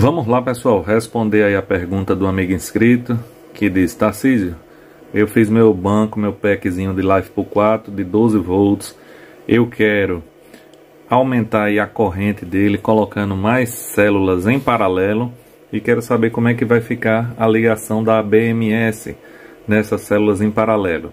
Vamos lá, pessoal, responder aí a pergunta do amigo inscrito que diz: Tarcísio, eu fiz meu banco, meu packzinho de Life por 4 de 12 volts. Eu quero aumentar aí a corrente dele, colocando mais células em paralelo. E quero saber como é que vai ficar a ligação da BMS nessas células em paralelo.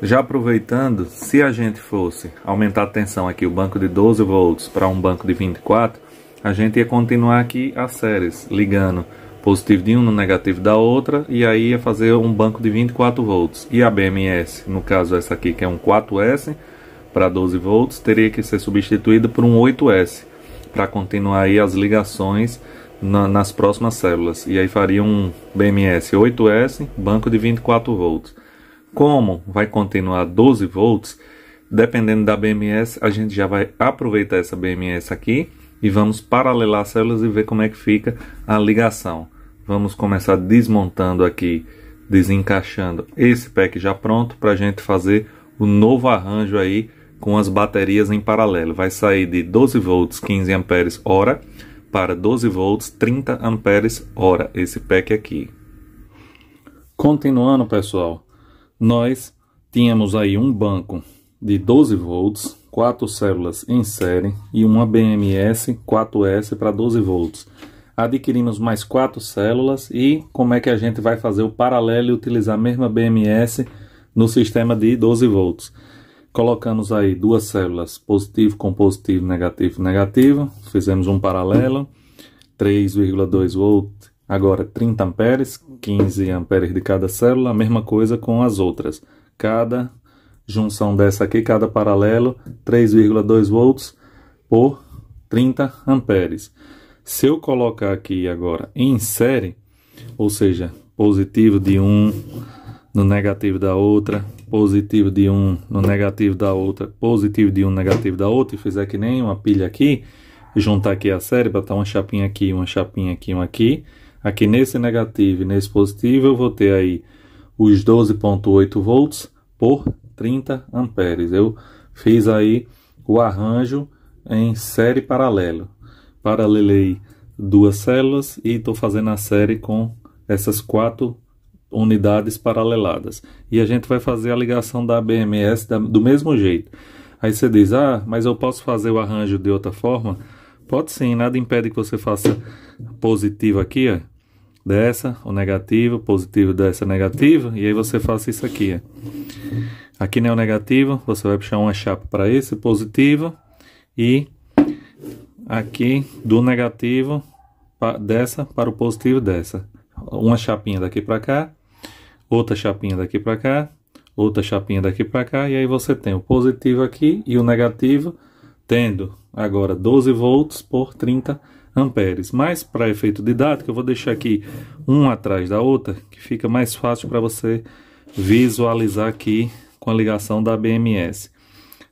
Já aproveitando, se a gente fosse aumentar a tensão aqui, o banco de 12 volts para um banco de 24 a gente ia continuar aqui as séries, ligando positivo de um no negativo da outra, e aí ia fazer um banco de 24 volts. E a BMS, no caso essa aqui, que é um 4S para 12 volts, teria que ser substituída por um 8S, para continuar aí as ligações na, nas próximas células. E aí faria um BMS 8S, banco de 24 volts. Como vai continuar 12 volts, dependendo da BMS, a gente já vai aproveitar essa BMS aqui e vamos paralelar as células e ver como é que fica a ligação. Vamos começar desmontando aqui, desencaixando esse pack já pronto para a gente fazer o novo arranjo aí com as baterias em paralelo. Vai sair de 12 volts 15 amperes hora para 12 volts 30 amperes hora esse pack aqui. Continuando pessoal, nós tínhamos aí um banco de 12 volts, 4 células em série e uma BMS 4S para 12 volts. Adquirimos mais 4 células e como é que a gente vai fazer o paralelo e utilizar a mesma BMS no sistema de 12 volts? Colocamos aí duas células, positivo com positivo, negativo negativo, fizemos um paralelo, 3,2 volts, agora 30 amperes, 15 amperes de cada célula, a mesma coisa com as outras. Cada junção dessa aqui, cada paralelo, 3,2 volts por 30 amperes. Se eu colocar aqui agora em série, ou seja, positivo de um no negativo da outra, positivo de um no negativo da outra, positivo de um negativo da outra, e fizer que nem uma pilha aqui, juntar aqui a série, botar uma chapinha aqui, uma chapinha aqui, uma aqui, aqui nesse negativo e nesse positivo, eu vou ter aí os 12.8 volts por 30 amperes. Eu fiz aí o arranjo em série paralelo. Paralelei duas células e estou fazendo a série com essas quatro unidades paraleladas. E a gente vai fazer a ligação da BMS da, do mesmo jeito. Aí você diz, ah, mas eu posso fazer o arranjo de outra forma? Pode sim, nada impede que você faça positivo aqui, ó. Dessa, o negativo, positivo dessa, negativo. E aí você faça isso aqui, ó. Aqui não é o negativo, você vai puxar uma chapa para esse positivo e aqui do negativo dessa para o positivo dessa. Uma chapinha daqui para cá, outra chapinha daqui para cá, outra chapinha daqui para cá e aí você tem o positivo aqui e o negativo tendo agora 12 volts por 30 amperes. Mas para efeito didático eu vou deixar aqui um atrás da outra que fica mais fácil para você visualizar aqui com a ligação da BMS.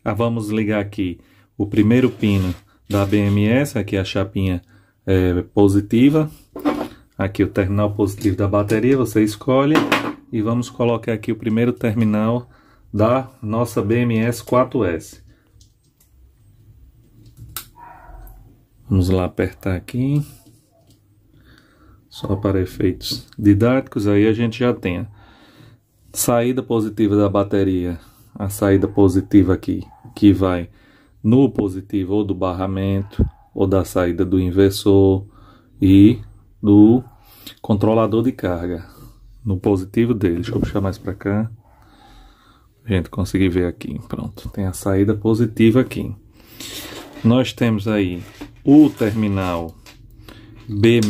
Ah, vamos ligar aqui o primeiro pino da BMS, aqui a chapinha é, positiva, aqui o terminal positivo da bateria, você escolhe e vamos colocar aqui o primeiro terminal da nossa BMS 4S. Vamos lá apertar aqui, só para efeitos didáticos, aí a gente já tem Saída positiva da bateria. A saída positiva aqui, que vai no positivo ou do barramento, ou da saída do inversor e do controlador de carga. No positivo dele. Deixa eu puxar mais para cá. A gente conseguir ver aqui. Pronto. Tem a saída positiva aqui. Nós temos aí o terminal B-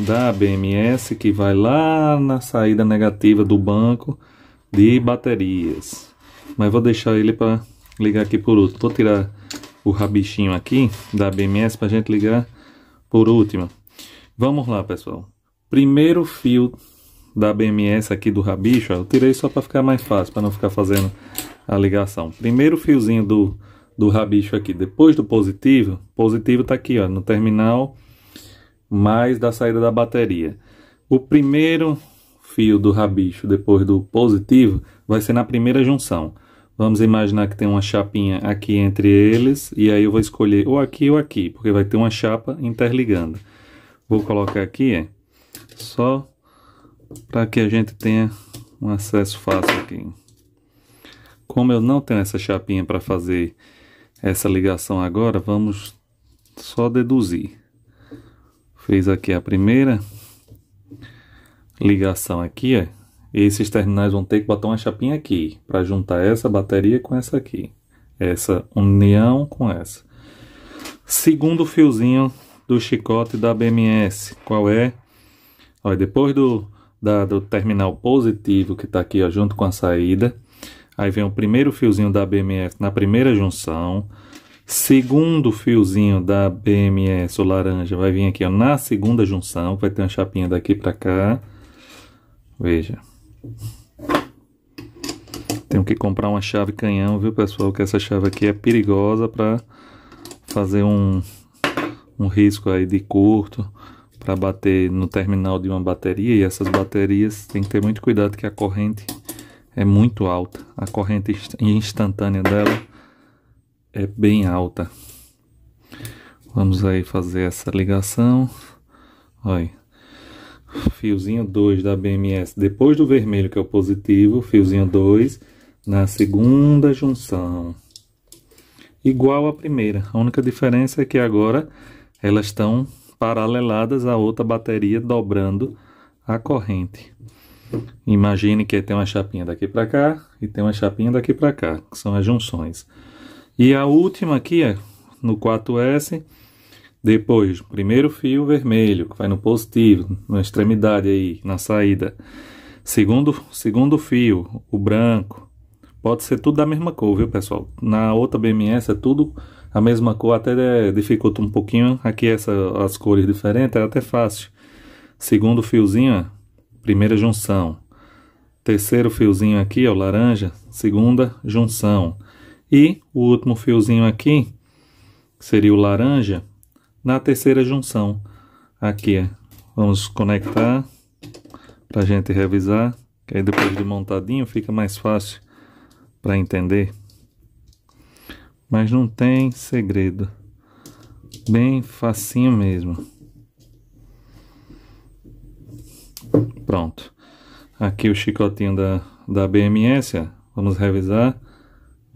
da BMS que vai lá na saída negativa do banco de baterias. Mas vou deixar ele para ligar aqui por último. Vou tirar o rabichinho aqui da BMS para a gente ligar por último. Vamos lá, pessoal. Primeiro fio da BMS aqui do rabicho, eu tirei só para ficar mais fácil, para não ficar fazendo a ligação. Primeiro fiozinho do, do rabicho aqui, depois do positivo, positivo está aqui ó, no terminal mais da saída da bateria. O primeiro fio do rabicho depois do positivo vai ser na primeira junção. Vamos imaginar que tem uma chapinha aqui entre eles, e aí eu vou escolher ou aqui ou aqui, porque vai ter uma chapa interligando. Vou colocar aqui, é, só para que a gente tenha um acesso fácil aqui. Como eu não tenho essa chapinha para fazer essa ligação agora, vamos só deduzir. Fez aqui a primeira ligação aqui, ó. esses terminais vão ter que botar uma chapinha aqui para juntar essa bateria com essa aqui. Essa união com essa. Segundo fiozinho do chicote da BMS, qual é? Olha, depois do, da, do terminal positivo que está aqui ó, junto com a saída, aí vem o primeiro fiozinho da BMS na primeira junção, Segundo fiozinho da BMS, laranja, vai vir aqui ó, na segunda junção, vai ter uma chapinha daqui para cá. Veja. Tenho que comprar uma chave canhão, viu pessoal, que essa chave aqui é perigosa para fazer um, um risco aí de curto para bater no terminal de uma bateria e essas baterias tem que ter muito cuidado que a corrente é muito alta. A corrente instantânea dela é bem alta. Vamos aí fazer essa ligação. Olha, fiozinho 2 da BMS, depois do vermelho que é o positivo, fiozinho 2 na segunda junção. Igual à primeira, a única diferença é que agora elas estão paraleladas à outra bateria dobrando a corrente. Imagine que tem uma chapinha daqui para cá e tem uma chapinha daqui para cá, que são as junções. E a última aqui, no 4S, depois, primeiro fio vermelho, que vai no positivo, na extremidade aí, na saída. Segundo, segundo fio, o branco. Pode ser tudo da mesma cor, viu, pessoal? Na outra BMS é tudo a mesma cor, até dificulta um pouquinho. Aqui essa, as cores diferentes, é até fácil. Segundo fiozinho, primeira junção. Terceiro fiozinho aqui, ó, laranja, segunda junção. E o último fiozinho aqui, que seria o laranja, na terceira junção. Aqui, é. vamos conectar para a gente revisar. Que aí depois de montadinho fica mais fácil para entender. Mas não tem segredo. Bem facinho mesmo. Pronto. Aqui o chicotinho da, da BMS, ó. vamos revisar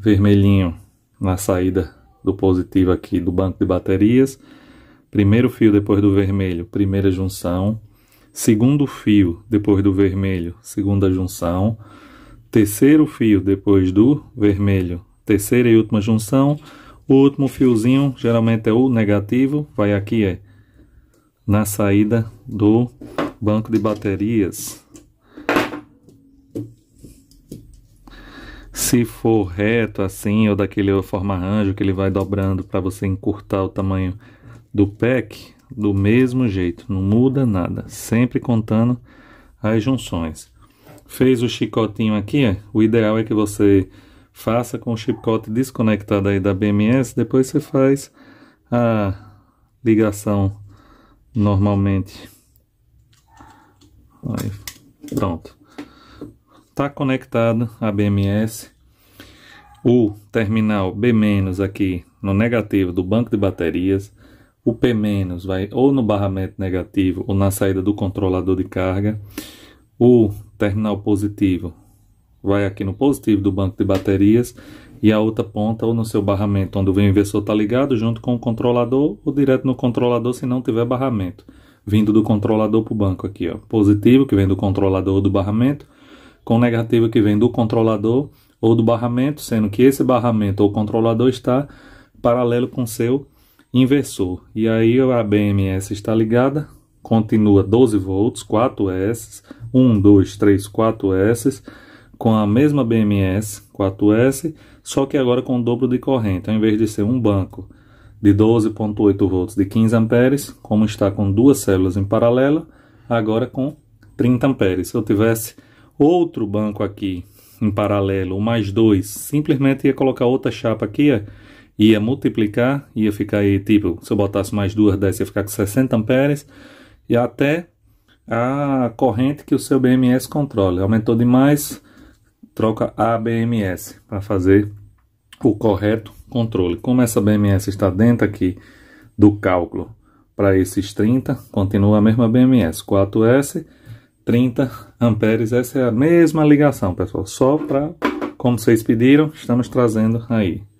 vermelhinho na saída do positivo aqui do banco de baterias. Primeiro fio depois do vermelho, primeira junção. Segundo fio depois do vermelho, segunda junção. Terceiro fio depois do vermelho, terceira e última junção. O último fiozinho geralmente é o negativo, vai aqui é na saída do banco de baterias. se for reto assim ou daquele forma arranjo que ele vai dobrando para você encurtar o tamanho do pack, do mesmo jeito, não muda nada, sempre contando as junções. Fez o chicotinho aqui, é? o ideal é que você faça com o chicote desconectado aí da BMS, depois você faz a ligação normalmente. Aí, pronto está conectado a BMS, o terminal B- aqui no negativo do banco de baterias, o P- vai ou no barramento negativo ou na saída do controlador de carga, o terminal positivo vai aqui no positivo do banco de baterias e a outra ponta ou no seu barramento onde o inversor está ligado junto com o controlador ou direto no controlador se não tiver barramento, vindo do controlador para o banco aqui, ó, positivo que vem do controlador do barramento, com negativa que vem do controlador ou do barramento, sendo que esse barramento ou controlador está paralelo com seu inversor. E aí a BMS está ligada, continua 12 volts, 4 S, 1, 2, 3, 4 S, com a mesma BMS 4S, só que agora com o dobro de corrente, ao invés de ser um banco de 12.8 volts de 15 amperes, como está com duas células em paralelo, agora com 30 amperes. Se eu tivesse outro banco aqui em paralelo, o mais 2, simplesmente ia colocar outra chapa aqui, ia, ia multiplicar, ia ficar aí, tipo, se eu botasse mais duas dessas, ia ficar com 60 amperes, e até a corrente que o seu BMS controla. Aumentou demais, troca a BMS para fazer o correto controle. Como essa BMS está dentro aqui do cálculo para esses 30, continua a mesma BMS, 4S, 30 amperes. Essa é a mesma ligação, pessoal. Só para, como vocês pediram, estamos trazendo aí.